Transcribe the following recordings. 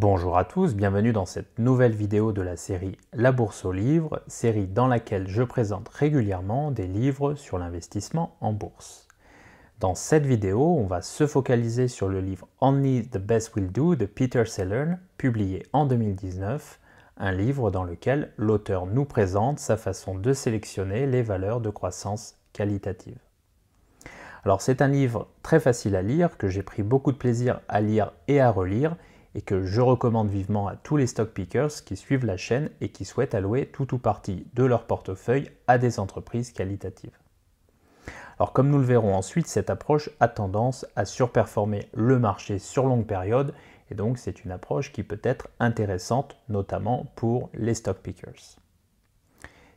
Bonjour à tous, bienvenue dans cette nouvelle vidéo de la série La Bourse aux livres, série dans laquelle je présente régulièrement des livres sur l'investissement en bourse. Dans cette vidéo, on va se focaliser sur le livre Only the Best Will Do de Peter Sellern, publié en 2019, un livre dans lequel l'auteur nous présente sa façon de sélectionner les valeurs de croissance qualitative. Alors c'est un livre très facile à lire, que j'ai pris beaucoup de plaisir à lire et à relire, et que je recommande vivement à tous les stock pickers qui suivent la chaîne et qui souhaitent allouer tout ou partie de leur portefeuille à des entreprises qualitatives. Alors comme nous le verrons ensuite, cette approche a tendance à surperformer le marché sur longue période et donc c'est une approche qui peut être intéressante notamment pour les stock pickers.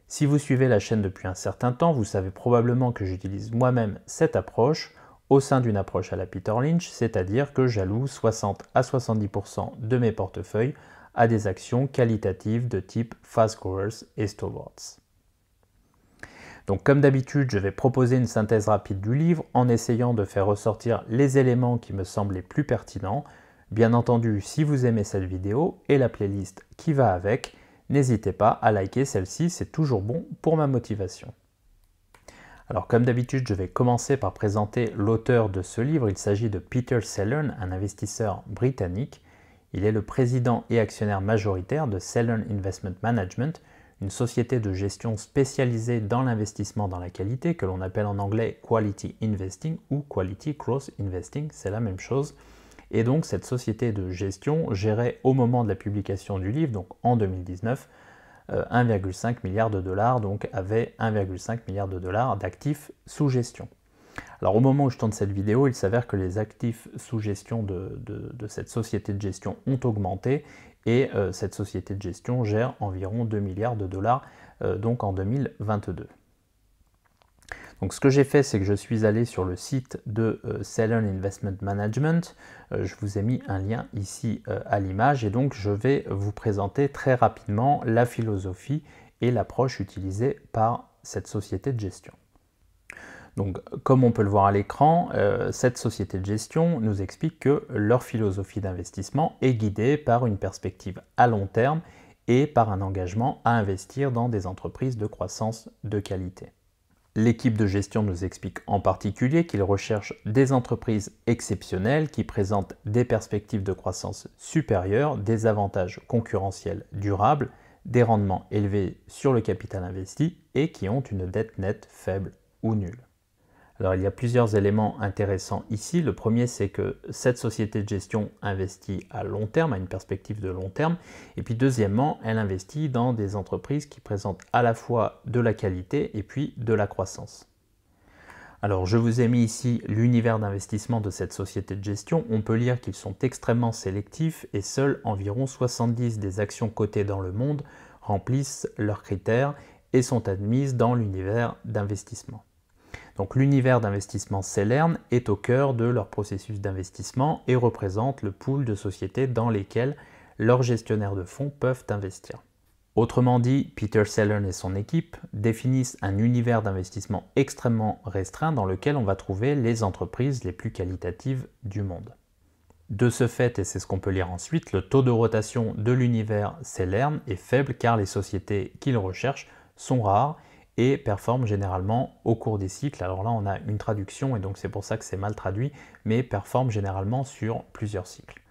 Si vous suivez la chaîne depuis un certain temps, vous savez probablement que j'utilise moi-même cette approche au sein d'une approche à la Peter Lynch, c'est-à-dire que j'alloue 60 à 70% de mes portefeuilles à des actions qualitatives de type Fast Growers et Stalwarts. Donc comme d'habitude, je vais proposer une synthèse rapide du livre en essayant de faire ressortir les éléments qui me semblent les plus pertinents. Bien entendu, si vous aimez cette vidéo et la playlist qui va avec, n'hésitez pas à liker celle-ci, c'est toujours bon pour ma motivation. Alors comme d'habitude, je vais commencer par présenter l'auteur de ce livre. Il s'agit de Peter Sellern, un investisseur britannique. Il est le président et actionnaire majoritaire de Sellern Investment Management, une société de gestion spécialisée dans l'investissement dans la qualité que l'on appelle en anglais Quality Investing ou Quality Cross Investing, c'est la même chose. Et donc cette société de gestion gérait au moment de la publication du livre, donc en 2019, 1,5 euh, milliard de dollars, donc avait 1,5 milliard de dollars d'actifs sous gestion. Alors au moment où je tourne cette vidéo, il s'avère que les actifs sous gestion de, cette société de gestion ont augmenté et euh, cette société de gestion gère environ 2 milliards de dollars euh, donc en 2022. Donc ce que j'ai fait, c'est que je suis allé sur le site de euh, Investment Management. Euh, je vous ai mis un lien ici euh, à l'image et donc je vais vous présenter très rapidement la philosophie et l'approche utilisée par cette société de gestion. Donc, comme on peut le voir à l'écran, euh, cette société de gestion nous explique que leur philosophie d'investissement est guidée par une perspective à long terme et par un engagement à investir dans des entreprises de croissance de qualité. L'équipe de gestion nous explique en particulier qu'il recherche des entreprises exceptionnelles qui présentent des perspectives de croissance supérieures, des avantages concurrentiels durables, des rendements élevés sur le capital investi et qui ont une dette nette faible ou nulle. Alors il y a plusieurs éléments intéressants ici. Le premier, c'est que cette société de gestion investit à long terme, à une perspective de long terme. Et puis deuxièmement, elle investit dans des entreprises qui présentent à la fois de la qualité et puis de la croissance. Alors je vous ai mis ici l'univers d'investissement de cette société de gestion. On peut lire qu'ils sont extrêmement sélectifs et seuls environ 70 des actions cotées dans le monde remplissent leurs critères et sont admises dans l'univers d'investissement. Donc l'univers d'investissement CELERN est au cœur de leur processus d'investissement et représente le pool de sociétés dans lesquelles leurs gestionnaires de fonds peuvent investir. Autrement dit, Peter Sellern et son équipe définissent un univers d'investissement extrêmement restreint dans lequel on va trouver les entreprises les plus qualitatives du monde. De ce fait, et c'est ce qu'on peut lire ensuite, le taux de rotation de l'univers CELERN est faible car les sociétés qu'ils recherchent sont rares et performe généralement au cours des cycles. Alors là, on a une traduction et donc c'est pour ça que c'est mal traduit, mais performe généralement sur plusieurs cycles.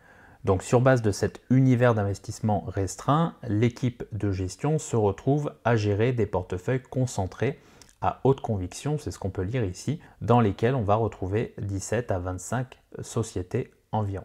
Donc sur base de cet univers d'investissement restreint, l'équipe de gestion se retrouve à gérer des portefeuilles concentrés à haute conviction, c'est ce qu'on peut lire ici, dans lesquels on va retrouver 17 à 25 sociétés environ.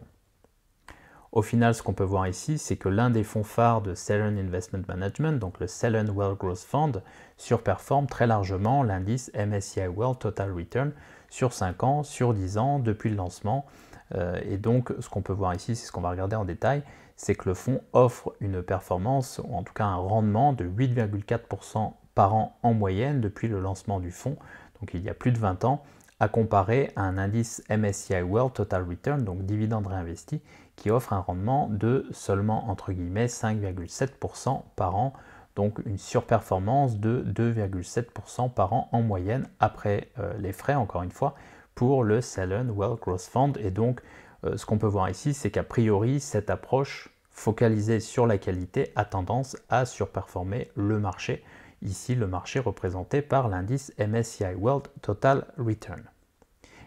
Au final, ce qu'on peut voir ici, c'est que l'un des fonds phares de Selen Investment Management, donc le Selen World Growth Fund, surperforme très largement l'indice MSCI World Total Return sur 5 ans, sur 10 ans, depuis le lancement. Euh, et donc, ce qu'on peut voir ici, c'est ce qu'on va regarder en détail, c'est que le fonds offre une performance, ou en tout cas un rendement de 8,4% par an en moyenne depuis le lancement du fonds, donc il y a plus de 20 ans, à comparer à un indice MSCI World Total Return, donc dividende réinvesti, qui offre un rendement de seulement entre guillemets 5,7% par an, donc une surperformance de 2,7% par an en moyenne après euh, les frais, encore une fois, pour le Salon Wealth Growth Fund. Et donc, euh, ce qu'on peut voir ici, c'est qu'a priori, cette approche focalisée sur la qualité a tendance à surperformer le marché. Ici, le marché représenté par l'indice MSCI World Total Return.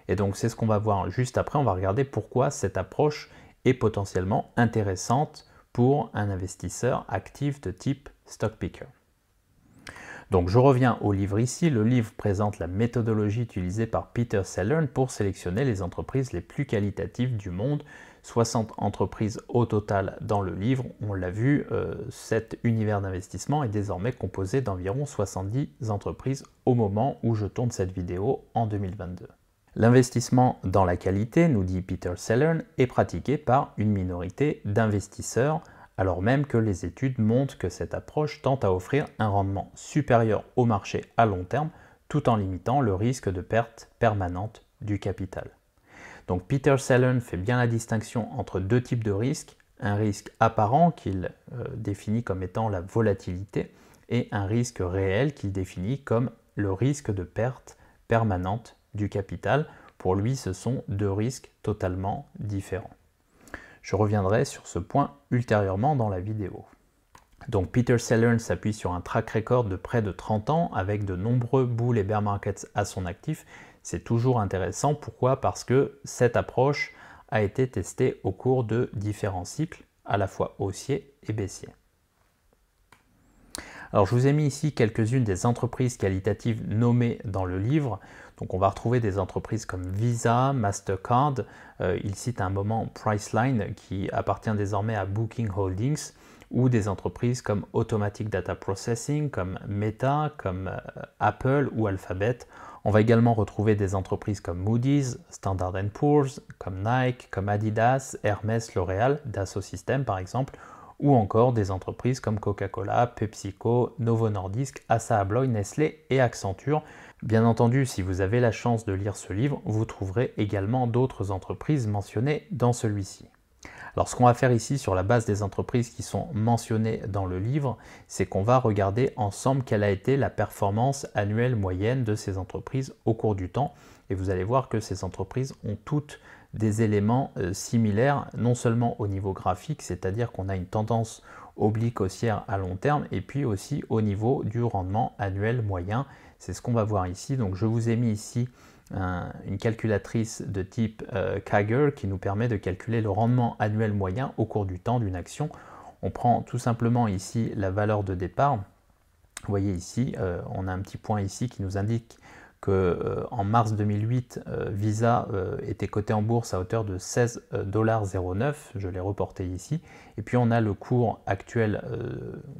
Et donc, c'est ce qu'on va voir juste après. On va regarder pourquoi cette approche potentiellement intéressante pour un investisseur actif de type stock picker. Donc je reviens au livre ici. Le livre présente la méthodologie utilisée par Peter Sellern pour sélectionner les entreprises les plus qualitatives du monde. 60 entreprises au total dans le livre. On l'a vu, cet euh, univers d'investissement est désormais composé d'environ 70 entreprises au moment où je tourne cette vidéo en 2022. L'investissement dans la qualité, nous dit Peter Sellern, est pratiqué par une minorité d'investisseurs, alors même que les études montrent que cette approche tend à offrir un rendement supérieur au marché à long terme, tout en limitant le risque de perte permanente du capital. Donc Peter Sellern fait bien la distinction entre deux types de risques, un risque apparent qu'il euh, définit comme étant la volatilité et un risque réel qu'il définit comme le risque de perte permanente du capital. Pour lui, ce sont deux risques totalement différents. Je reviendrai sur ce point ultérieurement dans la vidéo. Donc Peter Sellers s'appuie sur un track record de près de 30 ans avec de nombreux bulls et bear markets à son actif. C'est toujours intéressant. Pourquoi Parce que cette approche a été testée au cours de différents cycles, à la fois haussiers et baissiers. Alors je vous ai mis ici quelques-unes des entreprises qualitatives nommées dans le livre. Donc on va retrouver des entreprises comme Visa, Mastercard. Euh, il cite à un moment Priceline qui appartient désormais à Booking Holdings ou des entreprises comme Automatic Data Processing, comme Meta, comme euh, Apple ou Alphabet. On va également retrouver des entreprises comme Moody's, Standard Poor's, comme Nike, comme Adidas, Hermès, L'Oréal, Dassault System par exemple, ou encore des entreprises comme Coca-Cola, PepsiCo, Novo Nordisk, Assa Abloy, Nestlé et Accenture. Bien entendu, si vous avez la chance de lire ce livre, vous trouverez également d'autres entreprises mentionnées dans celui-ci. Alors ce qu'on va faire ici sur la base des entreprises qui sont mentionnées dans le livre, c'est qu'on va regarder ensemble quelle a été la performance annuelle moyenne de ces entreprises au cours du temps. Et vous allez voir que ces entreprises ont toutes des éléments euh, similaires, non seulement au niveau graphique, c'est-à-dire qu'on a une tendance oblique haussière à long terme, et puis aussi au niveau du rendement annuel moyen, c'est ce qu'on va voir ici. Donc je vous ai mis ici une calculatrice de type euh, qui nous permet de calculer le rendement annuel moyen au cours du temps d'une action. On prend tout simplement ici la valeur de départ. Vous voyez ici, euh, on a un petit point ici qui nous indique que euh, en mars 2008, euh, Visa euh, était coté en bourse à hauteur de 16,09$, je l'ai reporté ici. Et puis on a le cours actuel,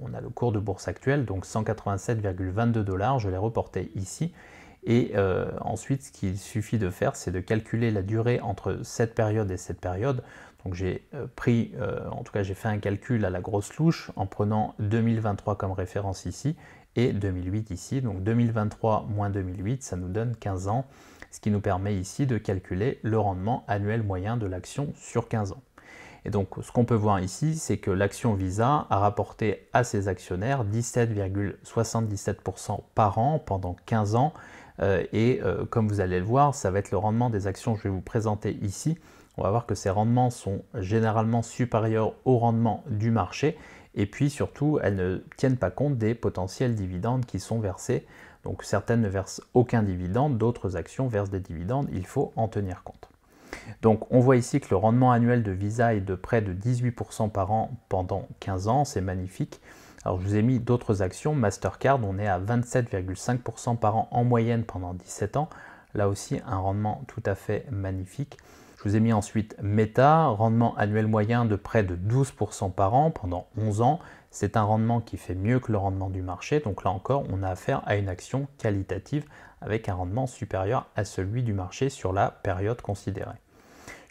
on a le cours de bourse actuel, donc 187,22$, je l'ai reporté ici. Et ensuite, ce qu'il suffit de faire, c'est de calculer la durée entre cette période et cette période. Donc j'ai pris, en tout cas j'ai fait un calcul à la grosse louche en prenant 2023 comme référence ici et 2008 ici. Donc 2023 moins 2008, ça nous donne 15 ans, ce qui nous permet ici de calculer le rendement annuel moyen de l'action sur 15 ans. Et donc ce qu'on peut voir ici, c'est que l'action Visa a rapporté à ses actionnaires 17,77% par an pendant 15 ans. Euh, et euh, comme vous allez le voir, ça va être le rendement des actions que je vais vous présenter ici. On va voir que ces rendements sont généralement supérieurs au rendement du marché et puis surtout elles ne tiennent pas compte des potentiels dividendes qui sont versés. Donc certaines ne versent aucun dividende, d'autres actions versent des dividendes, il faut en tenir compte. Donc on voit ici que le rendement annuel de Visa est de près de 18% par an pendant 15 ans, c'est magnifique. Alors je vous ai mis d'autres actions, Mastercard, on est à 27,5% par an en moyenne pendant 17 ans, là aussi un rendement tout à fait magnifique. Je vous ai mis ensuite Meta, rendement annuel moyen de près de 12% par an pendant 11 ans. C'est un rendement qui fait mieux que le rendement du marché. Donc là encore, on a affaire à une action qualitative avec un rendement supérieur à celui du marché sur la période considérée.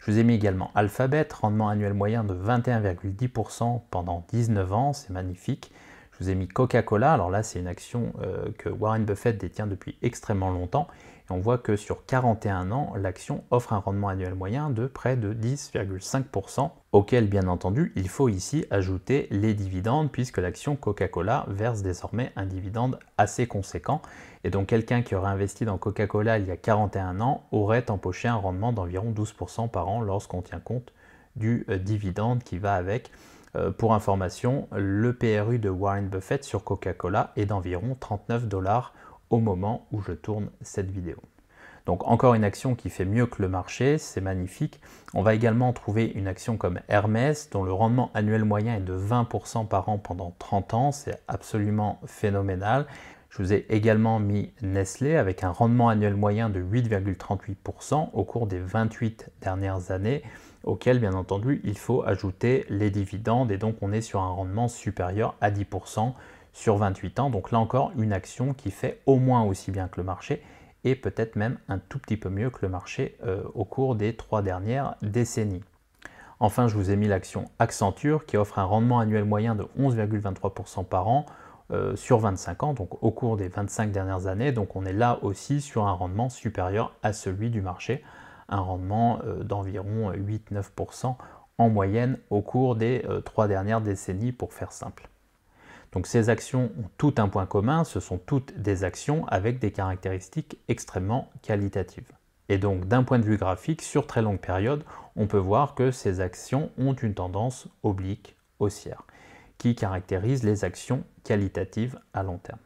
Je vous ai mis également Alphabet, rendement annuel moyen de 21,10% pendant 19 ans, c'est magnifique. Je vous ai mis Coca-Cola, alors là c'est une action euh, que Warren Buffett détient depuis extrêmement longtemps on voit que sur 41 ans, l'action offre un rendement annuel moyen de près de 10,5%, auquel bien entendu il faut ici ajouter les dividendes, puisque l'action Coca-Cola verse désormais un dividende assez conséquent. Et donc quelqu'un qui aurait investi dans Coca-Cola il y a 41 ans aurait empoché un rendement d'environ 12% par an lorsqu'on tient compte du euh, dividende qui va avec. Euh, pour information, le PRU de Warren Buffett sur Coca-Cola est d'environ 39 dollars au moment où je tourne cette vidéo. Donc encore une action qui fait mieux que le marché, c'est magnifique. On va également trouver une action comme Hermès, dont le rendement annuel moyen est de 20% par an pendant 30 ans, c'est absolument phénoménal. Je vous ai également mis Nestlé avec un rendement annuel moyen de 8,38% au cours des 28 dernières années, auquel bien entendu il faut ajouter les dividendes et donc on est sur un rendement supérieur à 10% sur 28 ans. Donc là encore, une action qui fait au moins aussi bien que le marché et peut-être même un tout petit peu mieux que le marché euh, au cours des trois dernières décennies. Enfin, je vous ai mis l'action Accenture qui offre un rendement annuel moyen de 11,23% par an euh, sur 25 ans, donc au cours des 25 dernières années. Donc on est là aussi sur un rendement supérieur à celui du marché, un rendement euh, d'environ 8-9% en moyenne au cours des trois dernières décennies pour faire simple. Donc ces actions ont tout un point commun, ce sont toutes des actions avec des caractéristiques extrêmement qualitatives. Et donc d'un point de vue graphique, sur très longue période, on peut voir que ces actions ont une tendance oblique haussière, qui caractérise les actions qualitatives à long terme.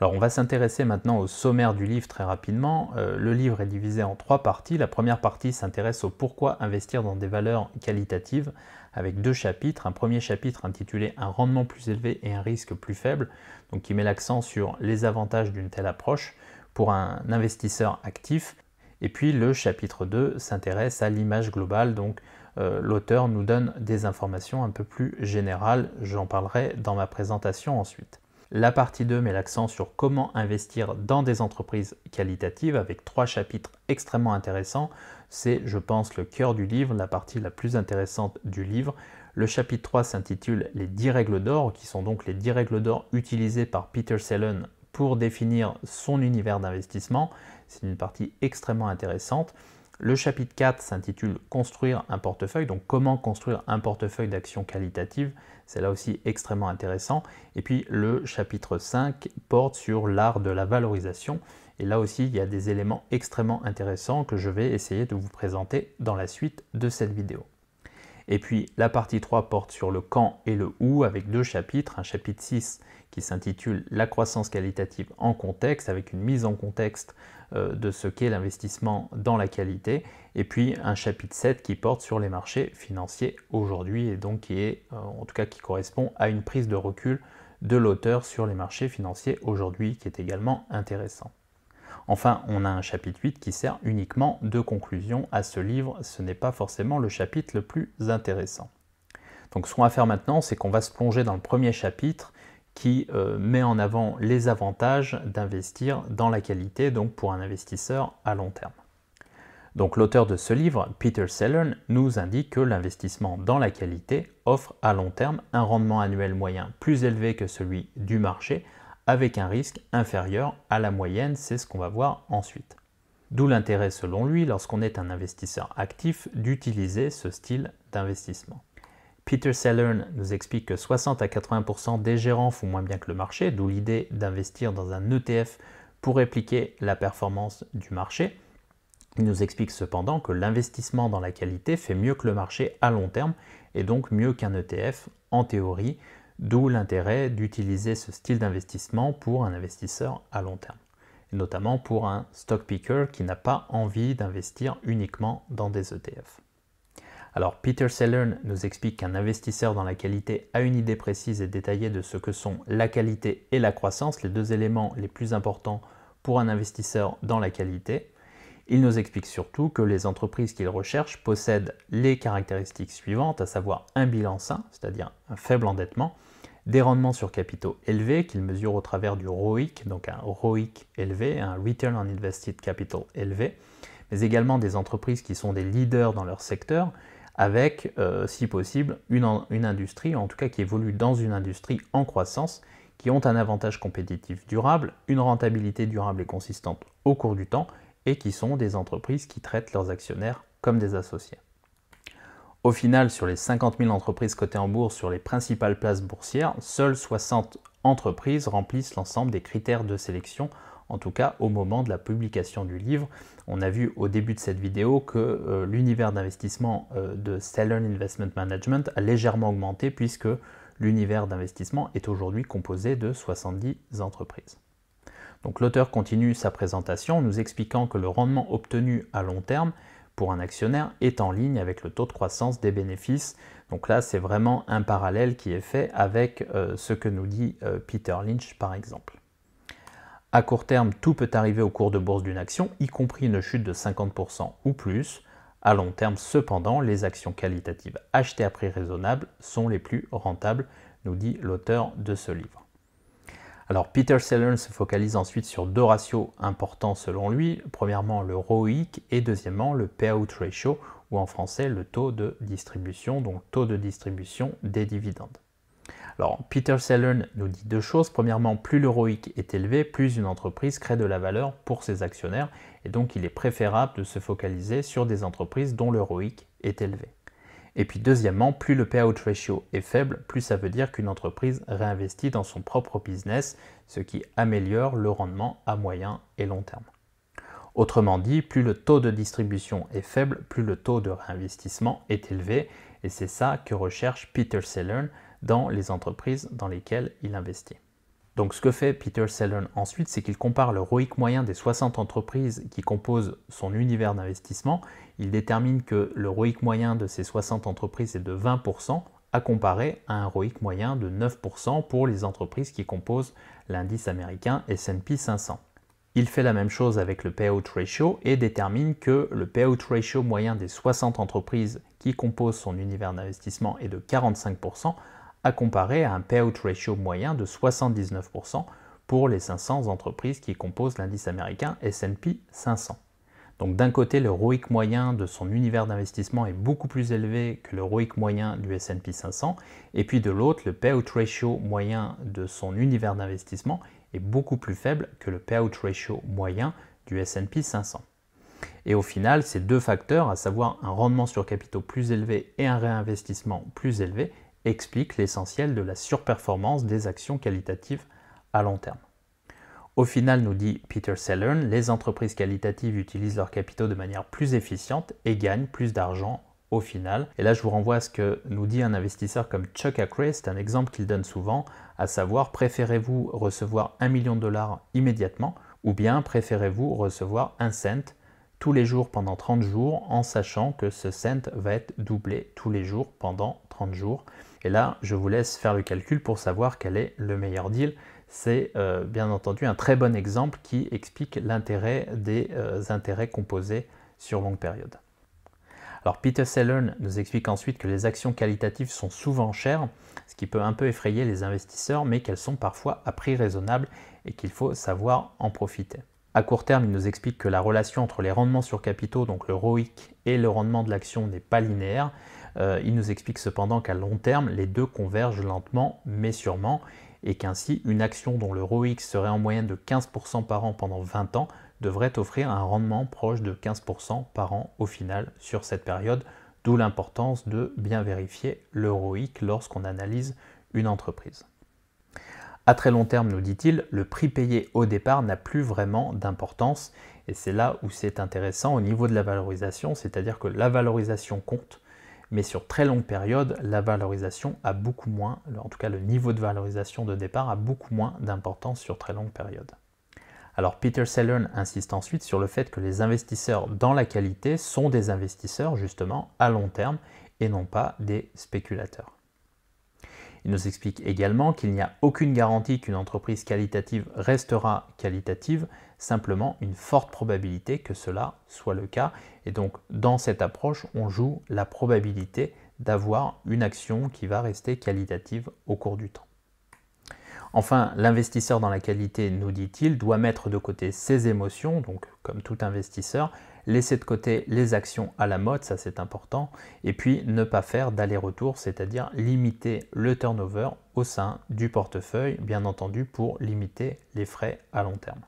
Alors on va s'intéresser maintenant au sommaire du livre très rapidement. Euh, le livre est divisé en trois parties. La première partie s'intéresse au pourquoi investir dans des valeurs qualitatives avec deux chapitres. Un premier chapitre intitulé Un rendement plus élevé et un risque plus faible, donc qui met l'accent sur les avantages d'une telle approche pour un investisseur actif. Et puis le chapitre 2 s'intéresse à l'image globale, donc euh, l'auteur nous donne des informations un peu plus générales, j'en parlerai dans ma présentation ensuite la partie 2 met l'accent sur comment investir dans des entreprises qualitatives avec trois chapitres extrêmement intéressants. C'est, je pense, le cœur du livre, la partie la plus intéressante du livre. Le chapitre 3 s'intitule Les 10 règles d'or, qui sont donc les 10 règles d'or utilisées par Peter Sellen pour définir son univers d'investissement. C'est une partie extrêmement intéressante. Le chapitre 4 s'intitule Construire un portefeuille, donc comment construire un portefeuille d'actions qualitatives. C'est là aussi extrêmement intéressant. Et puis le chapitre 5 porte sur l'art de la valorisation. Et là aussi, il y a des éléments extrêmement intéressants que je vais essayer de vous présenter dans la suite de cette vidéo. Et puis la partie 3 porte sur le quand et le où avec deux chapitres, un chapitre 6 qui s'intitule La croissance qualitative en contexte avec une mise en contexte euh, de ce qu'est l'investissement dans la qualité, et puis un chapitre 7 qui porte sur les marchés financiers aujourd'hui, et donc qui est, euh, en tout cas, qui correspond à une prise de recul de l'auteur sur les marchés financiers aujourd'hui, qui est également intéressant. Enfin, on a un chapitre 8 qui sert uniquement de conclusion à ce livre, ce n'est pas forcément le chapitre le plus intéressant. Donc ce qu'on va faire maintenant, c'est qu'on va se plonger dans le premier chapitre qui euh, met en avant les avantages d'investir dans la qualité, donc pour un investisseur à long terme. Donc l'auteur de ce livre, Peter Sellern, nous indique que l'investissement dans la qualité offre à long terme un rendement annuel moyen plus élevé que celui du marché, avec un risque inférieur à la moyenne, c'est ce qu'on va voir ensuite. D'où l'intérêt selon lui, lorsqu'on est un investisseur actif, d'utiliser ce style d'investissement. Peter Sellern nous explique que 60 à 80% des gérants font moins bien que le marché, d'où l'idée d'investir dans un ETF pour répliquer la performance du marché. Il nous explique cependant que l'investissement dans la qualité fait mieux que le marché à long terme et donc mieux qu'un ETF en théorie, d'où l'intérêt d'utiliser ce style d'investissement pour un investisseur à long terme, et notamment pour un stock picker qui n'a pas envie d'investir uniquement dans des ETF. Alors Peter Sellern nous explique qu'un investisseur dans la qualité a une idée précise et détaillée de ce que sont la qualité et la croissance, les deux éléments les plus importants pour un investisseur dans la qualité. Il nous explique surtout que les entreprises qu'il recherche possèdent les caractéristiques suivantes, à savoir un bilan sain, c'est-à-dire un faible endettement, des rendements sur capitaux élevés qu'il mesure au travers du ROIC, donc un ROIC élevé, un Return on Invested Capital élevé, mais également des entreprises qui sont des leaders dans leur secteur avec, euh, si possible, une, industrie, en tout cas qui évolue dans une industrie en croissance, qui ont un avantage compétitif durable, une rentabilité durable et consistante au cours du temps, et qui sont des entreprises qui traitent leurs actionnaires comme des associés. Au final, sur les 50 000 entreprises cotées en bourse sur les principales places boursières, seules 60 entreprises remplissent l'ensemble des critères de sélection, en tout cas au moment de la publication du livre, on a vu au début de cette vidéo que euh, l'univers d'investissement euh, de Seller Investment Management a légèrement augmenté puisque l'univers d'investissement est aujourd'hui composé de 70 entreprises. Donc l'auteur continue sa présentation en nous expliquant que le rendement obtenu à long terme pour un actionnaire est en ligne avec le taux de croissance des bénéfices. Donc là, c'est vraiment un parallèle qui est fait avec euh, ce que nous dit Peter Lynch par exemple. À court terme, tout peut arriver au cours de bourse d'une action, y compris une chute de 50% ou plus. À long terme, cependant, les actions qualitatives achetées à prix raisonnable sont les plus rentables, nous dit l'auteur de ce livre. Alors Peter Sellers se focalise ensuite sur deux ratios importants selon lui, premièrement le ROIC et deuxièmement le payout ratio ou en français le taux de distribution, donc taux de distribution des dividendes. Peter Sellern nous dit deux choses. Premièrement, plus le est élevé, plus une entreprise crée de la valeur pour ses actionnaires, et donc il est préférable de se focaliser sur des entreprises dont le est élevé. Et puis deuxièmement, plus le payout ratio est faible, plus ça veut dire qu'une entreprise réinvestit dans son propre business, ce qui améliore le rendement à moyen et long terme. Autrement dit, plus le taux de distribution est faible, plus le taux de réinvestissement est élevé, et c'est ça que recherche Peter Sellern dans les entreprises dans lesquelles il investit. Donc ce que fait Peter Sellern ensuite, c'est qu'il compare le ROIC moyen des 60 entreprises qui composent son univers d'investissement. Il détermine que le ROIC moyen de ces 60 entreprises est de 20% à comparer à un ROIC moyen de 9% pour les entreprises qui composent l'indice américain S&P 500. Il fait la même chose avec le payout ratio et détermine que le payout ratio moyen des 60 entreprises qui composent son univers d'investissement est de 45%, à comparer à un payout ratio moyen de 79% pour les 500 entreprises qui composent l'indice américain S&P 500. Donc d'un côté, le ROIC moyen de son univers d'investissement est beaucoup plus élevé que le ROIC moyen du S&P 500, et puis de l'autre, le payout ratio moyen de son univers d'investissement est beaucoup plus faible que le payout ratio moyen du S&P 500. Et au final, ces deux facteurs, à savoir un rendement sur capitaux plus élevé et un réinvestissement plus élevé, explique l'essentiel de la surperformance des actions qualitatives à long terme. Au final, nous dit Peter Sellern, les entreprises qualitatives utilisent leurs capitaux de manière plus efficiente et gagnent plus d'argent au final. Et là, je vous renvoie à ce que nous dit un investisseur comme Chuck acrest, c'est un exemple qu'il donne souvent, à savoir préférez-vous recevoir un million de dollars immédiatement ou bien préférez-vous recevoir un cent tous les jours pendant 30 jours en sachant que ce cent va être doublé tous les jours pendant 30 jours. Et là, je vous laisse faire le calcul pour savoir quel est le meilleur deal. C'est euh, bien entendu un très bon exemple qui explique l'intérêt des euh, intérêts composés sur longue période. Alors Peter Sellern nous explique ensuite que les actions qualitatives sont souvent chères, ce qui peut un peu effrayer les investisseurs, mais qu'elles sont parfois à prix raisonnable et qu'il faut savoir en profiter. À court terme, il nous explique que la relation entre les rendements sur capitaux, donc le ROIC, et le rendement de l'action n'est pas linéaire, euh, il nous explique cependant qu'à long terme, les deux convergent lentement mais sûrement et qu'ainsi, une action dont le ROIC serait en moyenne de 15% par an pendant 20 ans devrait offrir un rendement proche de 15% par an au final sur cette période, d'où l'importance de bien vérifier le ROIC lorsqu'on analyse une entreprise. À très long terme, nous dit-il, le prix payé au départ n'a plus vraiment d'importance et c'est là où c'est intéressant au niveau de la valorisation, c'est-à-dire que la valorisation compte mais sur très longue période, la valorisation a beaucoup moins, en tout cas le niveau de valorisation de départ a beaucoup moins d'importance sur très longue période. Alors Peter Sellern insiste ensuite sur le fait que les investisseurs dans la qualité sont des investisseurs justement à long terme et non pas des spéculateurs. Il nous explique également qu'il n'y a aucune garantie qu'une entreprise qualitative restera qualitative simplement une forte probabilité que cela soit le cas. Et donc dans cette approche, on joue la probabilité d'avoir une action qui va rester qualitative au cours du temps. Enfin, l'investisseur dans la qualité, nous dit-il, doit mettre de côté ses émotions, donc comme tout investisseur, laisser de côté les actions à la mode, ça c'est important, et puis ne pas faire d'aller-retour, c'est-à-dire limiter le turnover au sein du portefeuille, bien entendu pour limiter les frais à long terme.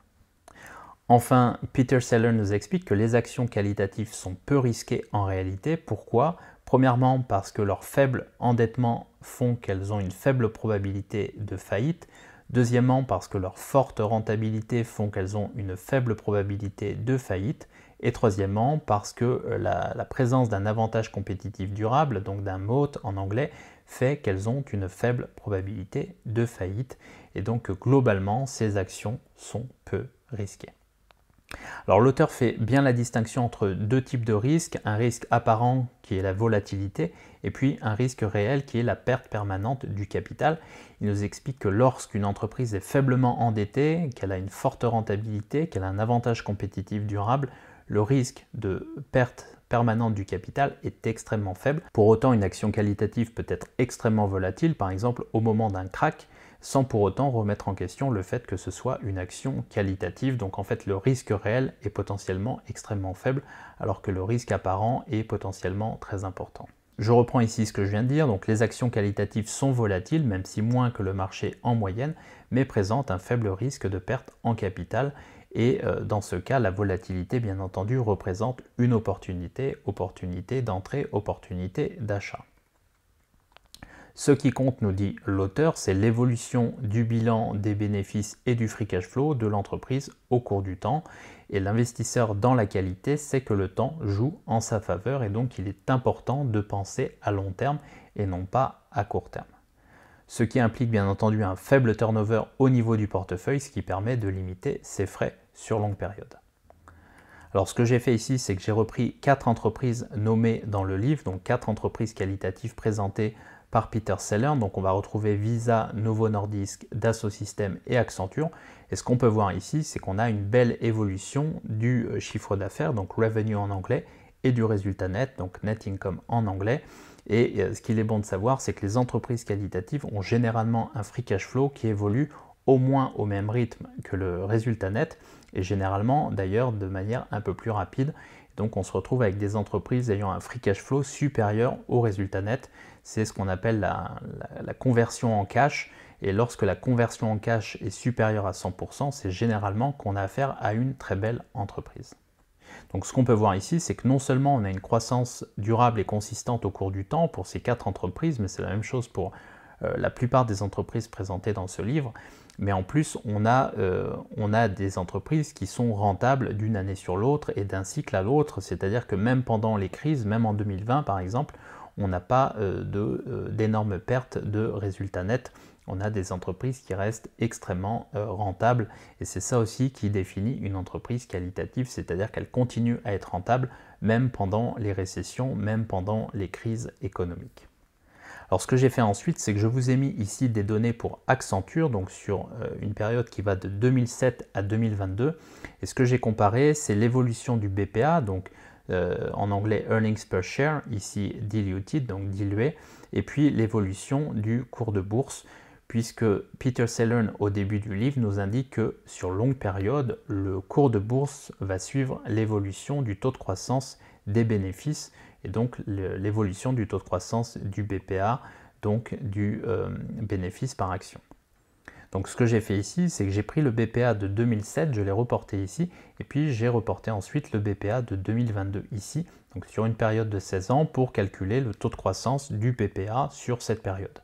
Enfin, Peter Seller nous explique que les actions qualitatives sont peu risquées en réalité. Pourquoi Premièrement, parce que leur faible endettement font qu'elles ont une faible probabilité de faillite. Deuxièmement, parce que leur forte rentabilité font qu'elles ont une faible probabilité de faillite. Et troisièmement, parce que euh, la, présence d'un avantage compétitif durable, donc d'un moat en anglais, fait qu'elles ont une faible probabilité de faillite. Et donc globalement, ces actions sont peu risquées. Alors l'auteur fait bien la distinction entre deux types de risques, un risque apparent qui est la volatilité et puis un risque réel qui est la perte permanente du capital. Il nous explique que lorsqu'une entreprise est faiblement endettée, qu'elle a une forte rentabilité, qu'elle a un avantage compétitif durable, le risque de perte permanente du capital est extrêmement faible. Pour autant, une action qualitative peut être extrêmement volatile, par exemple au moment d'un crack, sans pour autant remettre en question le fait que ce soit une action qualitative. Donc en fait, le risque réel est potentiellement extrêmement faible, alors que le risque apparent est potentiellement très important. Je reprends ici ce que je viens de dire, donc les actions qualitatives sont volatiles, même si moins que le marché en moyenne, mais présentent un faible risque de perte en capital. Et euh, dans ce cas, la volatilité, bien entendu, représente une opportunité, opportunité d'entrée, opportunité d'achat. Ce qui compte, nous dit l'auteur, c'est l'évolution du bilan des bénéfices et du free cash flow de l'entreprise au cours du temps. Et l'investisseur dans la qualité sait que le temps joue en sa faveur et donc il est important de penser à long terme et non pas à court terme. Ce qui implique bien entendu un faible turnover au niveau du portefeuille, ce qui permet de limiter ses frais sur longue période. Alors ce que j'ai fait ici, c'est que j'ai repris quatre entreprises nommées dans le livre, donc quatre entreprises qualitatives présentées par Peter Seller. Donc on va retrouver Visa, Novo Nordisk, Dassault Systèmes et Accenture. Et ce qu'on peut voir ici, c'est qu'on a une belle évolution du euh, chiffre d'affaires, donc revenue en anglais, et du résultat net, donc net income en anglais. Et euh, ce qu'il est bon de savoir, c'est que les entreprises qualitatives ont généralement un free cash flow qui évolue au moins au même rythme que le résultat net, et généralement d'ailleurs de manière un peu plus rapide. Donc on se retrouve avec des entreprises ayant un free cash flow supérieur au résultat net. C'est ce qu'on appelle la, conversion en cash. Et lorsque la conversion en cash est supérieure à 100%, c'est généralement qu'on a affaire à une très belle entreprise. Donc ce qu'on peut voir ici, c'est que non seulement on a une croissance durable et consistante au cours du temps pour ces quatre entreprises, mais c'est la même chose pour euh, la plupart des entreprises présentées dans ce livre, mais en plus euh, on a, des entreprises qui sont rentables d'une année sur l'autre et d'un cycle à l'autre, c'est-à-dire que même pendant les crises, même en 2020 par exemple, on n'a pas euh, euh, d'énormes pertes de résultats nets. On a des entreprises qui restent extrêmement rentables et c'est ça aussi qui définit une entreprise qualitative, c'est-à-dire qu'elle continue à être rentable même pendant les récessions, même pendant les crises économiques. Alors ce que j'ai fait ensuite, c'est que je vous ai mis ici des données pour Accenture, donc sur euh, une période qui va de 2007 à 2022. Et ce que j'ai comparé, c'est l'évolution du BPA, donc euh, en anglais earnings per share, ici diluted, donc dilué, et puis l'évolution du cours de bourse, puisque Peter Sellern au début du livre nous indique que sur longue période, le cours de bourse va suivre l'évolution du taux de croissance des bénéfices et donc l'évolution du taux de croissance du BPA, donc du euh, bénéfice par action. Donc ce que j'ai fait ici, c'est que j'ai pris le BPA de 2007, je l'ai reporté ici, et puis j'ai reporté ensuite le BPA de 2022 ici, donc sur une période de 16 ans, pour calculer le taux de croissance du BPA sur cette période.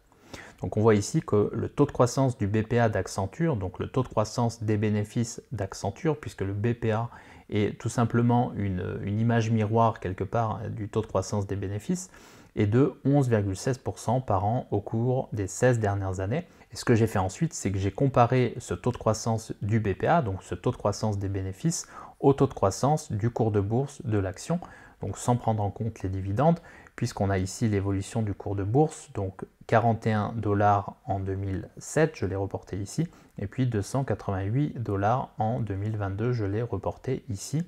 Donc on voit ici que le taux de croissance du BPA d'Accenture, donc le taux de croissance des bénéfices d'Accenture, puisque le BPA et tout simplement une, image miroir quelque part hein, du taux de croissance des bénéfices est de 11,16% par an au cours des 16 dernières années. Et ce que j'ai fait ensuite, c'est que j'ai comparé ce taux de croissance du BPA, donc ce taux de croissance des bénéfices, au taux de croissance du cours de bourse de l'action, donc sans prendre en compte les dividendes, puisqu'on a ici l'évolution du cours de bourse, donc 41 dollars en 2007, je l'ai reporté ici, et puis 288 dollars en 2022, je l'ai reporté ici,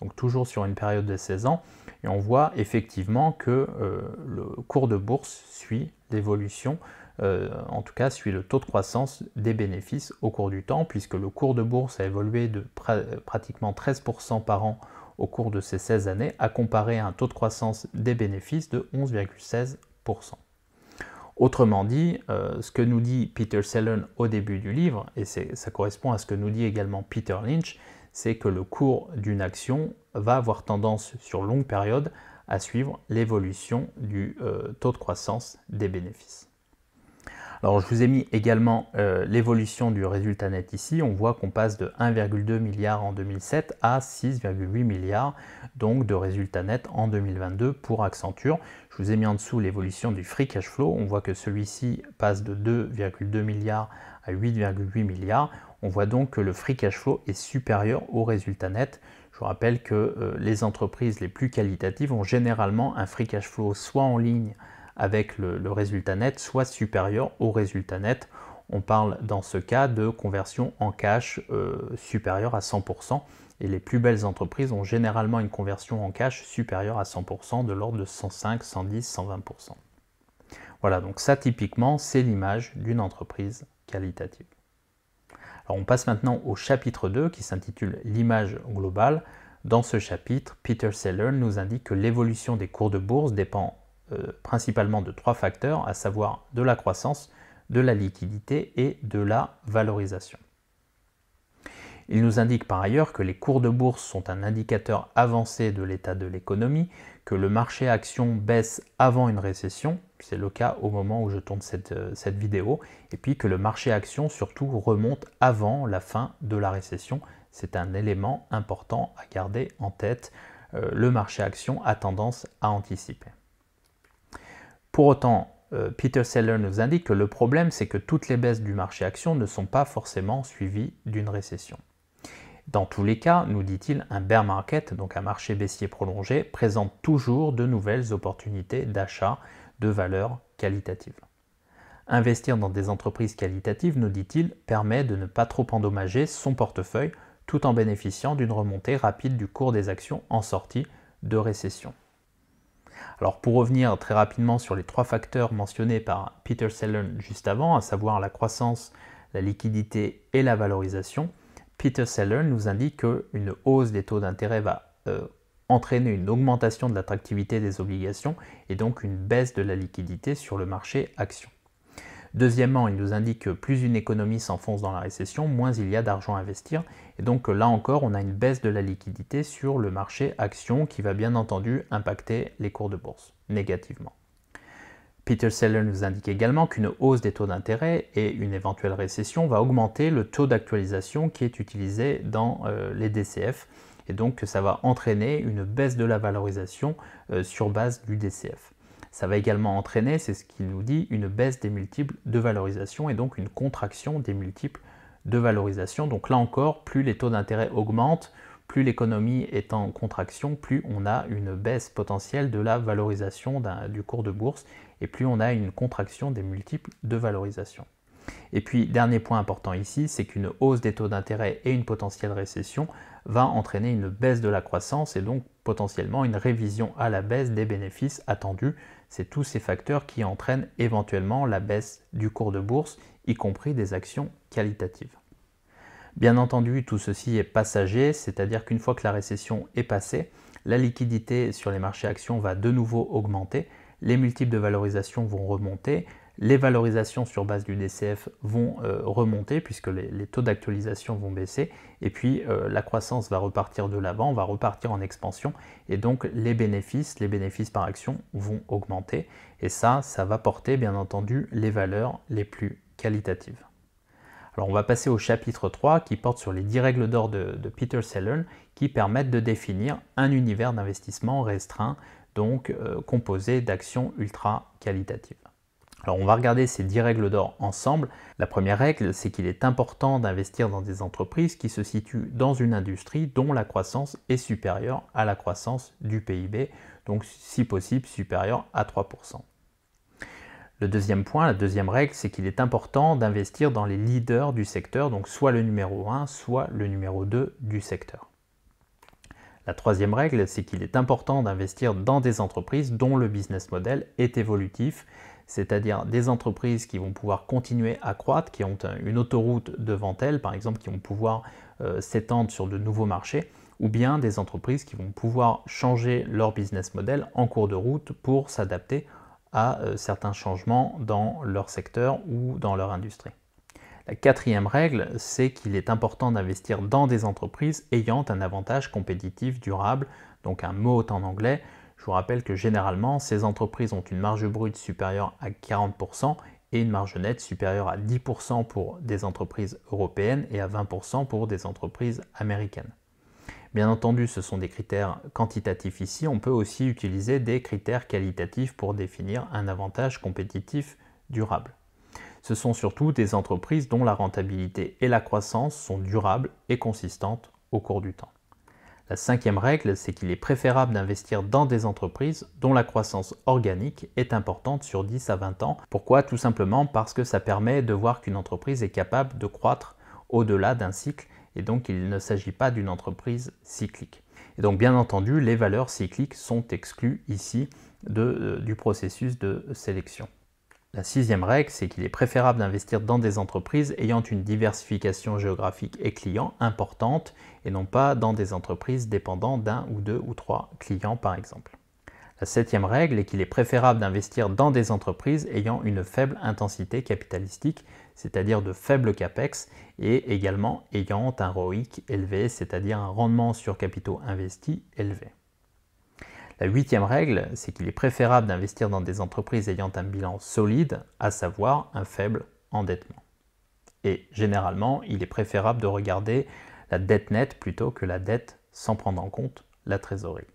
donc toujours sur une période de 16 ans, et on voit effectivement que euh, le cours de bourse suit l'évolution, euh, en tout cas suit le taux de croissance des bénéfices au cours du temps, puisque le cours de bourse a évolué de pratiquement 13% par an au cours de ces 16 années, à comparer à un taux de croissance des bénéfices de 11,16%. Autrement dit, euh, ce que nous dit Peter Sellon au début du livre, et ça correspond à ce que nous dit également Peter Lynch, c'est que le cours d'une action va avoir tendance sur longue période à suivre l'évolution du euh, taux de croissance des bénéfices. Alors je vous ai mis également euh, l'évolution du résultat net ici. On voit qu'on passe de 1,2 milliard en 2007 à 6,8 milliards donc de résultat net en 2022 pour Accenture. Je vous ai mis en dessous l'évolution du free cash flow. On voit que celui-ci passe de 2,2 milliards à 8,8 milliards. On voit donc que le free cash flow est supérieur au résultat net. Je vous rappelle que euh, les entreprises les plus qualitatives ont généralement un free cash flow soit en ligne avec le, résultat net soit supérieur au résultat net. On parle dans ce cas de conversion en cash euh, supérieure à 100% et les plus belles entreprises ont généralement une conversion en cash supérieure à 100% de l'ordre de 105, 110, 120%. Voilà, donc ça typiquement, c'est l'image d'une entreprise qualitative. Alors on passe maintenant au chapitre 2 qui s'intitule L'image globale. Dans ce chapitre, Peter Seller nous indique que l'évolution des cours de bourse dépend euh, principalement de trois facteurs, à savoir de la croissance, de la liquidité et de la valorisation. Il nous indique par ailleurs que les cours de bourse sont un indicateur avancé de l'état de l'économie, que le marché action baisse avant une récession, c'est le cas au moment où je tourne cette, euh, vidéo, et puis que le marché action surtout remonte avant la fin de la récession. C'est un élément important à garder en tête. Euh, le marché action a tendance à anticiper. Pour autant, euh, Peter Seller nous indique que le problème, c'est que toutes les baisses du marché action ne sont pas forcément suivies d'une récession. Dans tous les cas, nous dit-il, un bear market, donc un marché baissier prolongé, présente toujours de nouvelles opportunités d'achat de valeurs qualitatives. Investir dans des entreprises qualitatives, nous dit-il, permet de ne pas trop endommager son portefeuille tout en bénéficiant d'une remontée rapide du cours des actions en sortie de récession. Alors pour revenir très rapidement sur les trois facteurs mentionnés par Peter Sellern juste avant, à savoir la croissance, la liquidité et la valorisation, Peter Sellern nous indique qu'une hausse des taux d'intérêt va euh, entraîner une augmentation de l'attractivité des obligations et donc une baisse de la liquidité sur le marché actions. Deuxièmement, il nous indique que plus une économie s'enfonce dans la récession, moins il y a d'argent à investir. Et donc là encore, on a une baisse de la liquidité sur le marché action qui va bien entendu impacter les cours de bourse négativement. Peter Seller nous indique également qu'une hausse des taux d'intérêt et une éventuelle récession va augmenter le taux d'actualisation qui est utilisé dans euh, les DCF et donc ça va entraîner une baisse de la valorisation euh, sur base du DCF. Ça va également entraîner, c'est ce qu'il nous dit, une baisse des multiples de valorisation et donc une contraction des multiples de valorisation. Donc là encore, plus les taux d'intérêt augmentent, plus l'économie est en contraction, plus on a une baisse potentielle de la valorisation du cours de bourse et plus on a une contraction des multiples de valorisation. Et puis, dernier point important ici, c'est qu'une hausse des taux d'intérêt et une potentielle récession va entraîner une baisse de la croissance et donc potentiellement une révision à la baisse des bénéfices attendus c'est tous ces facteurs qui entraînent éventuellement la baisse du cours de bourse, y compris des actions qualitatives. Bien entendu, tout ceci est passager, c'est-à-dire qu'une fois que la récession est passée, la liquidité sur les marchés actions va de nouveau augmenter, les multiples de valorisation vont remonter, les valorisations sur base du DCF vont euh, remonter puisque les, taux d'actualisation vont baisser et puis euh, la croissance va repartir de l'avant, va repartir en expansion et donc les bénéfices, les bénéfices par action vont augmenter et ça, ça va porter bien entendu les valeurs les plus qualitatives. Alors on va passer au chapitre 3 qui porte sur les 10 règles d'or de, Peter Sellern qui permettent de définir un univers d'investissement restreint, donc euh, composé d'actions ultra qualitatives. Alors on va regarder ces 10 règles d'or ensemble. La première règle, c'est qu'il est important d'investir dans des entreprises qui se situent dans une industrie dont la croissance est supérieure à la croissance du PIB, donc si possible supérieure à 3%. Le deuxième point, la deuxième règle, c'est qu'il est important d'investir dans les leaders du secteur, donc soit le numéro 1, soit le numéro 2 du secteur. La troisième règle, c'est qu'il est important d'investir dans des entreprises dont le business model est évolutif, c'est-à-dire des entreprises qui vont pouvoir continuer à croître, qui ont une autoroute devant elles, par exemple, qui vont pouvoir euh, s'étendre sur de nouveaux marchés, ou bien des entreprises qui vont pouvoir changer leur business model en cours de route pour s'adapter à euh, certains changements dans leur secteur ou dans leur industrie. La quatrième règle, c'est qu'il est important d'investir dans des entreprises ayant un avantage compétitif durable, donc un mot en anglais vous rappelle que généralement, ces entreprises ont une marge brute supérieure à 40% et une marge nette supérieure à 10% pour des entreprises européennes et à 20% pour des entreprises américaines. Bien entendu, ce sont des critères quantitatifs ici. On peut aussi utiliser des critères qualitatifs pour définir un avantage compétitif durable. Ce sont surtout des entreprises dont la rentabilité et la croissance sont durables et consistantes au cours du temps. La cinquième règle, c'est qu'il est préférable d'investir dans des entreprises dont la croissance organique est importante sur 10 à 20 ans. Pourquoi Tout simplement parce que ça permet de voir qu'une entreprise est capable de croître au-delà d'un cycle et donc il ne s'agit pas d'une entreprise cyclique. Et donc bien entendu, les valeurs cycliques sont exclues ici euh, du processus de sélection. La sixième règle, c'est qu'il est préférable d'investir dans des entreprises ayant une diversification géographique et client importante et non pas dans des entreprises dépendant d'un ou deux ou trois clients par exemple. La septième règle est qu'il est préférable d'investir dans des entreprises ayant une faible intensité capitalistique, c'est-à-dire de faibles capex, et également ayant un ROIC élevé, c'est-à-dire un rendement sur capitaux investis élevé. La huitième règle, c'est qu'il est préférable d'investir dans des entreprises ayant un bilan solide, à savoir un faible endettement. Et généralement, il est préférable de regarder la dette nette plutôt que la dette sans prendre en compte la trésorerie.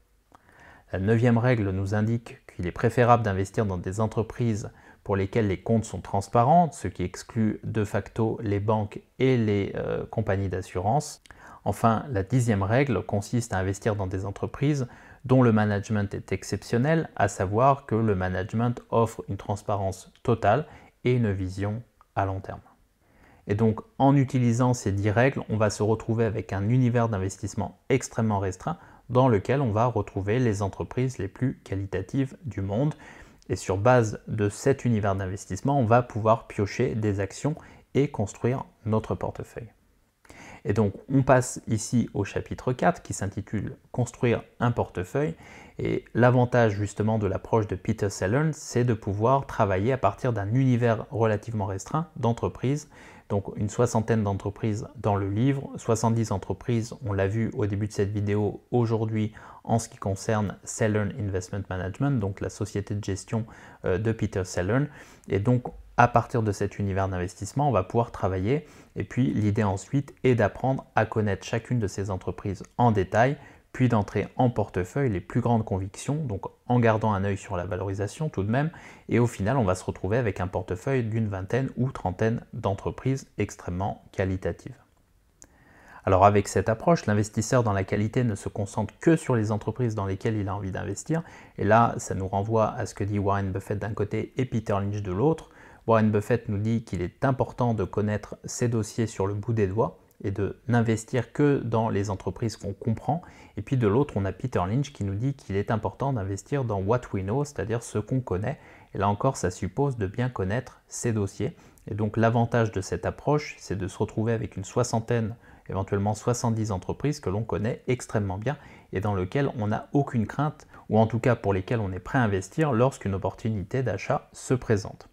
La neuvième règle nous indique qu'il est préférable d'investir dans des entreprises pour lesquelles les comptes sont transparents, ce qui exclut de facto les banques et les euh, compagnies d'assurance. Enfin, la dixième règle consiste à investir dans des entreprises dont le management est exceptionnel, à savoir que le management offre une transparence totale et une vision à long terme. Et donc en utilisant ces 10 règles, on va se retrouver avec un univers d'investissement extrêmement restreint dans lequel on va retrouver les entreprises les plus qualitatives du monde. Et sur base de cet univers d'investissement, on va pouvoir piocher des actions et construire notre portefeuille. Et donc on passe ici au chapitre 4 qui s'intitule Construire un portefeuille. Et l'avantage justement de l'approche de Peter Sellern, c'est de pouvoir travailler à partir d'un univers relativement restreint d'entreprises. Donc une soixantaine d'entreprises dans le livre, 70 entreprises, on l'a vu au début de cette vidéo, aujourd'hui en ce qui concerne Sellern Investment Management, donc la société de gestion euh, de Peter Sellern. Et donc à partir de cet univers d'investissement, on va pouvoir travailler et puis l'idée ensuite est d'apprendre à connaître chacune de ces entreprises en détail, puis d'entrer en portefeuille les plus grandes convictions, donc en gardant un œil sur la valorisation tout de même, et au final on va se retrouver avec un portefeuille d'une vingtaine ou trentaine d'entreprises extrêmement qualitatives. Alors avec cette approche, l'investisseur dans la qualité ne se concentre que sur les entreprises dans lesquelles il a envie d'investir. Et là, ça nous renvoie à ce que dit Warren Buffett d'un côté et Peter Lynch de l'autre. Warren Buffett nous dit qu'il est important de connaître ses dossiers sur le bout des doigts et de n'investir que dans les entreprises qu'on comprend. Et puis de l'autre, on a Peter Lynch qui nous dit qu'il est important d'investir dans what we know, c'est-à-dire ce qu'on connaît. Et là encore, ça suppose de bien connaître ses dossiers. Et donc l'avantage de cette approche, c'est de se retrouver avec une soixantaine, éventuellement 70 entreprises que l'on connaît extrêmement bien et dans lesquelles on n'a aucune crainte, ou en tout cas pour lesquelles on est prêt à investir lorsqu'une opportunité d'achat se présente.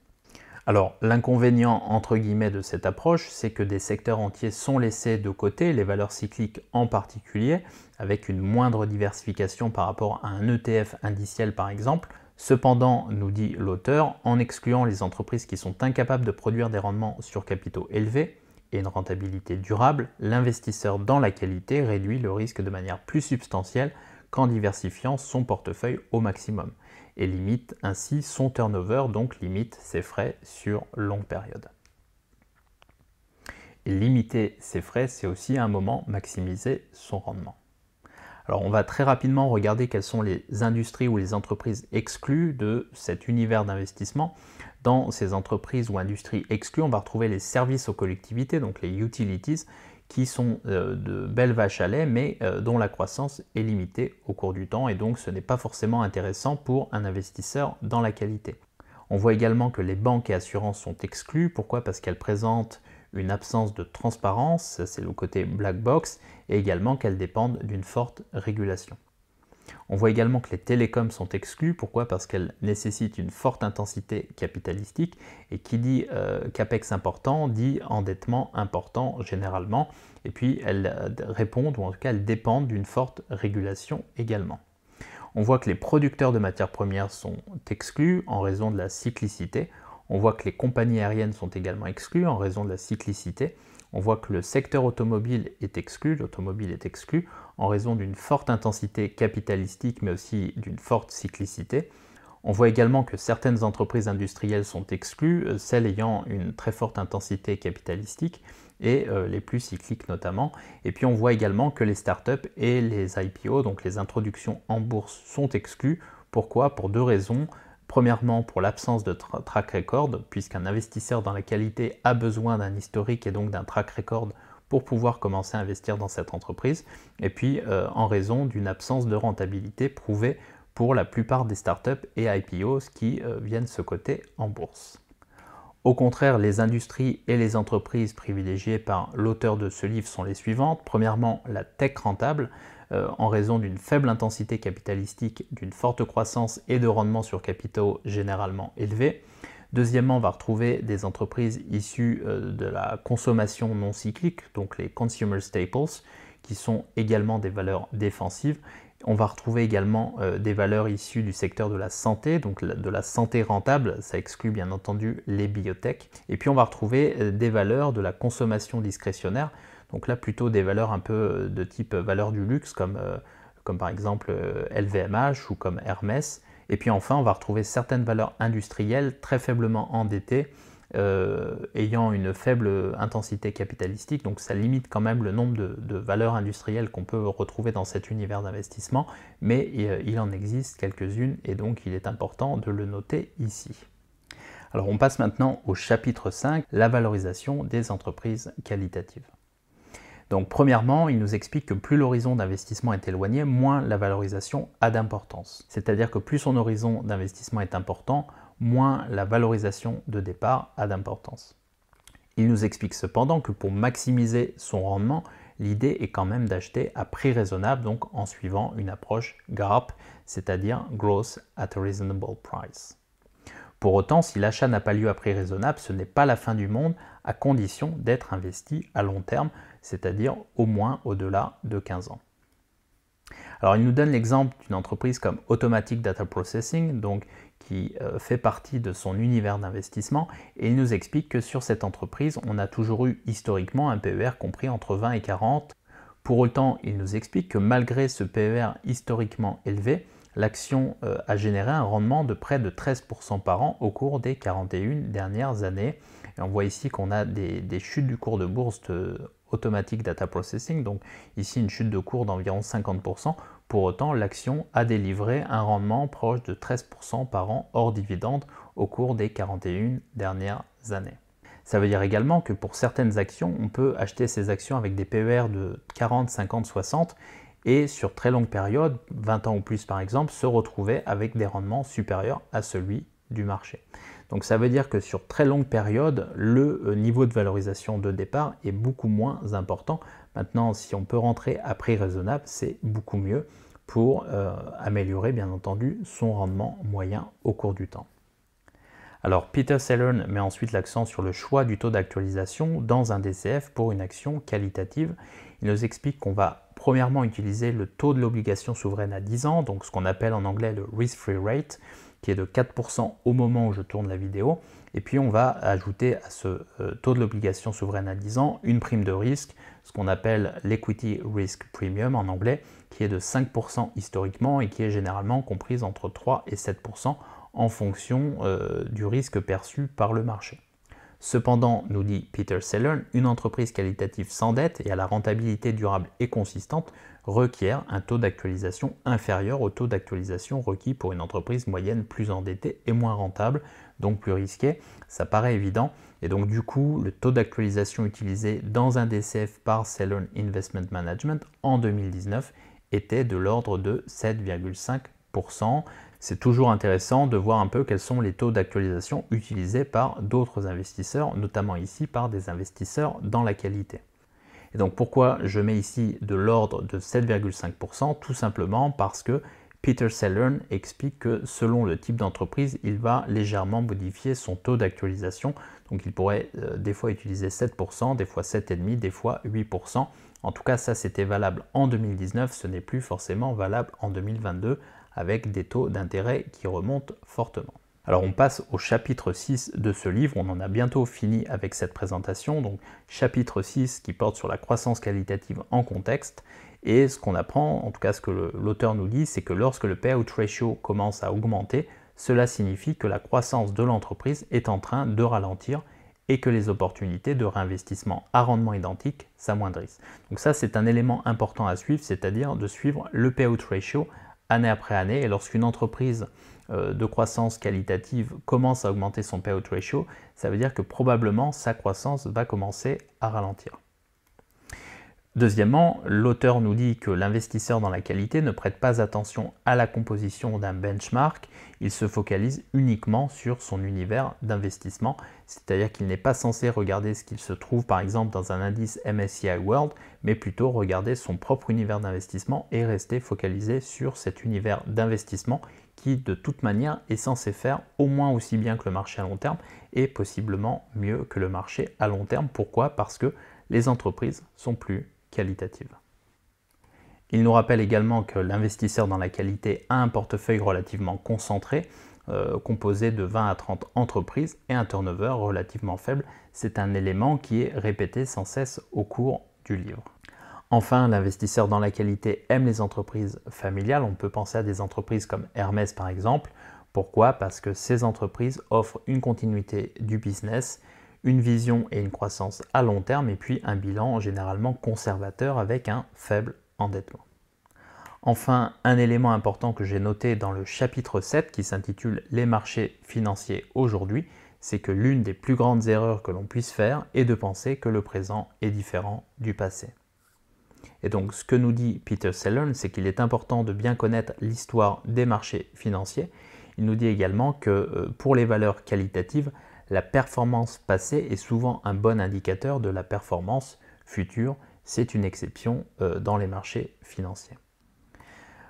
Alors l'inconvénient entre guillemets de cette approche, c'est que des secteurs entiers sont laissés de côté, les valeurs cycliques en particulier, avec une moindre diversification par rapport à un ETF indiciel par exemple. Cependant, nous dit l'auteur, en excluant les entreprises qui sont incapables de produire des rendements sur capitaux élevés et une rentabilité durable, l'investisseur dans la qualité réduit le risque de manière plus substantielle qu'en diversifiant son portefeuille au maximum et limite ainsi son turnover, donc limite ses frais sur longue période. limiter ses frais, c'est aussi à un moment maximiser son rendement. Alors on va très rapidement regarder quelles sont les industries ou les entreprises exclues de cet univers d'investissement. Dans ces entreprises ou industries exclues, on va retrouver les services aux collectivités, donc les utilities, qui sont euh, de belles vaches à lait, mais euh, dont la croissance est limitée au cours du temps, et donc ce n'est pas forcément intéressant pour un investisseur dans la qualité. On voit également que les banques et assurances sont exclues, pourquoi Parce qu'elles présentent une absence de transparence, c'est le côté black box, et également qu'elles dépendent d'une forte régulation. On voit également que les télécoms sont exclus. Pourquoi Parce qu'elles nécessitent une forte intensité capitalistique. Et qui dit euh, CAPEX important dit endettement important généralement. Et puis elles euh, répondent, ou en tout cas elles dépendent d'une forte régulation également. On voit que les producteurs de matières premières sont exclus en raison de la cyclicité. On voit que les compagnies aériennes sont également exclues en raison de la cyclicité on voit que le secteur automobile est exclu, l'automobile est exclu en raison d'une forte intensité capitalistique mais aussi d'une forte cyclicité. On voit également que certaines entreprises industrielles sont exclues, euh, celles ayant une très forte intensité capitalistique et euh, les plus cycliques notamment. Et puis on voit également que les startups et les IPO, donc les introductions en bourse, sont exclues. Pourquoi Pour deux raisons. Premièrement, pour l'absence de track record, puisqu'un investisseur dans la qualité a besoin d'un historique et donc d'un track record pour pouvoir commencer à investir dans cette entreprise, et puis euh, en raison d'une absence de rentabilité prouvée pour la plupart des startups et IPOs qui euh, viennent se coter en bourse. Au contraire, les industries et les entreprises privilégiées par l'auteur de ce livre sont les suivantes. Premièrement, la tech rentable, euh, en raison d'une faible intensité capitalistique, d'une forte croissance et de rendements sur capitaux généralement élevés. Deuxièmement, on va retrouver des entreprises issues euh, de la consommation non cyclique, donc les consumer staples, qui sont également des valeurs défensives. On va retrouver également euh, des valeurs issues du secteur de la santé, donc de la santé rentable, ça exclut bien entendu les biotech. Et puis on va retrouver euh, des valeurs de la consommation discrétionnaire, donc là plutôt des valeurs un peu euh, de type valeur du luxe, comme, comme par exemple LVMH ou comme Hermès. Et puis enfin, on va retrouver certaines valeurs industrielles très faiblement endettées, euh, ayant une faible intensité capitalistique, donc ça limite quand même le nombre de, valeurs industrielles qu'on peut retrouver dans cet univers d'investissement, mais euh, il en existe quelques-unes et donc il est important de le noter ici. Alors on passe maintenant au chapitre 5, la valorisation des entreprises qualitatives. Donc premièrement, il nous explique que plus l'horizon d'investissement est éloigné, moins la valorisation a d'importance. C'est-à-dire que plus son horizon d'investissement est important, moins la valorisation de départ a d'importance. Il nous explique cependant que pour maximiser son rendement, l'idée est quand même d'acheter à prix raisonnable, donc en suivant une approche GARP, c'est-à-dire Growth at a Reasonable Price. Pour autant, si l'achat n'a pas lieu à prix raisonnable, ce n'est pas la fin du monde, à condition d'être investi à long terme, c'est-à-dire au moins au-delà de 15 ans. Alors, il nous donne l'exemple d'une entreprise comme Automatic Data Processing, donc euh, fait partie de son univers d'investissement et il nous explique que sur cette entreprise, on a toujours eu historiquement un PER compris entre 20 et 40. Pour autant, il nous explique que malgré ce PER historiquement élevé, l'action euh, a généré un rendement de près de 13% par an au cours des 41 dernières années. Et on voit ici qu'on a des, chutes du cours de bourse de Automatic data processing, donc ici une chute de cours d'environ 50% pour autant, l'action a délivré un rendement proche de 13% par an hors dividende au cours des 41 dernières années. Ça veut dire également que pour certaines actions, on peut acheter ces actions avec des PER de 40, 50, 60 et sur très longue période, 20 ans ou plus par exemple, se retrouver avec des rendements supérieurs à celui du marché. Donc ça veut dire que sur très longue période, le euh, niveau de valorisation de départ est beaucoup moins important Maintenant, si on peut rentrer à prix raisonnable, c'est beaucoup mieux pour euh, améliorer bien entendu son rendement moyen au cours du temps. Alors Peter Sellern met ensuite l'accent sur le choix du taux d'actualisation dans un DCF pour une action qualitative. Il nous explique qu'on va premièrement utiliser le taux de l'obligation souveraine à 10 ans, donc ce qu'on appelle en anglais le risk-free rate, qui est de 4% au moment où je tourne la vidéo. Et puis on va ajouter à ce euh, taux de l'obligation souveraine à 10 ans une prime de risque ce qu'on appelle l'equity risk premium en anglais, qui est de 5% historiquement et qui est généralement comprise entre 3 et 7% en fonction euh, du risque perçu par le marché. Cependant, nous dit Peter Sellern, une entreprise qualitative sans dette et à la rentabilité durable et consistante requiert un taux d'actualisation inférieur au taux d'actualisation requis pour une entreprise moyenne plus endettée et moins rentable, donc plus risquée. Ça paraît évident, et donc du coup, le taux d'actualisation utilisé dans un DCF par Cellon Investment Management en 2019 était de l'ordre de 7,5%. C'est toujours intéressant de voir un peu quels sont les taux d'actualisation utilisés par d'autres investisseurs, notamment ici par des investisseurs dans la qualité. Et donc pourquoi je mets ici de l'ordre de 7,5% Tout simplement parce que Peter Sellern explique que selon le type d'entreprise, il va légèrement modifier son taux d'actualisation. Donc il pourrait euh, des fois utiliser 7%, des fois 7,5%, des fois 8%. En tout cas, ça c'était valable en 2019, ce n'est plus forcément valable en 2022 avec des taux d'intérêt qui remontent fortement. Alors on passe au chapitre 6 de ce livre, on en a bientôt fini avec cette présentation, donc chapitre 6 qui porte sur la croissance qualitative en contexte, et ce qu'on apprend, en tout cas ce que l'auteur nous dit, c'est que lorsque le payout ratio commence à augmenter, cela signifie que la croissance de l'entreprise est en train de ralentir et que les opportunités de réinvestissement à rendement identique s'amoindrissent. Donc ça, c'est un élément important à suivre, c'est-à-dire de suivre le payout ratio année après année. Et lorsqu'une entreprise euh, de croissance qualitative commence à augmenter son payout ratio, ça veut dire que probablement sa croissance va commencer à ralentir. Deuxièmement, l'auteur nous dit que l'investisseur dans la qualité ne prête pas attention à la composition d'un benchmark, il se focalise uniquement sur son univers d'investissement, c'est-à-dire qu'il n'est pas censé regarder ce qu'il se trouve par exemple dans un indice MSCI World, mais plutôt regarder son propre univers d'investissement et rester focalisé sur cet univers d'investissement qui de toute manière est censé faire au moins aussi bien que le marché à long terme et possiblement mieux que le marché à long terme. Pourquoi Parce que les entreprises sont plus qualitative. Il nous rappelle également que l'investisseur dans la qualité a un portefeuille relativement concentré, euh, composé de 20 à 30 entreprises et un turnover relativement faible. C'est un élément qui est répété sans cesse au cours du livre. Enfin, l'investisseur dans la qualité aime les entreprises familiales. On peut penser à des entreprises comme Hermès par exemple. Pourquoi Parce que ces entreprises offrent une continuité du business une vision et une croissance à long terme, et puis un bilan généralement conservateur avec un faible endettement. Enfin, un élément important que j'ai noté dans le chapitre 7 qui s'intitule Les marchés financiers aujourd'hui, c'est que l'une des plus grandes erreurs que l'on puisse faire est de penser que le présent est différent du passé. Et donc ce que nous dit Peter Sellon, c'est qu'il est important de bien connaître l'histoire des marchés financiers. Il nous dit également que euh, pour les valeurs qualitatives, la performance passée est souvent un bon indicateur de la performance future. C'est une exception euh, dans les marchés financiers.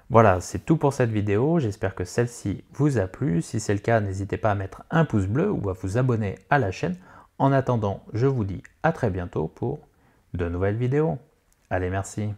Voilà, c'est tout pour cette vidéo. J'espère que celle-ci vous a plu. Si c'est le cas, n'hésitez pas à mettre un pouce bleu ou à vous abonner à la chaîne. En attendant, je vous dis à très bientôt pour de nouvelles vidéos. Allez, merci.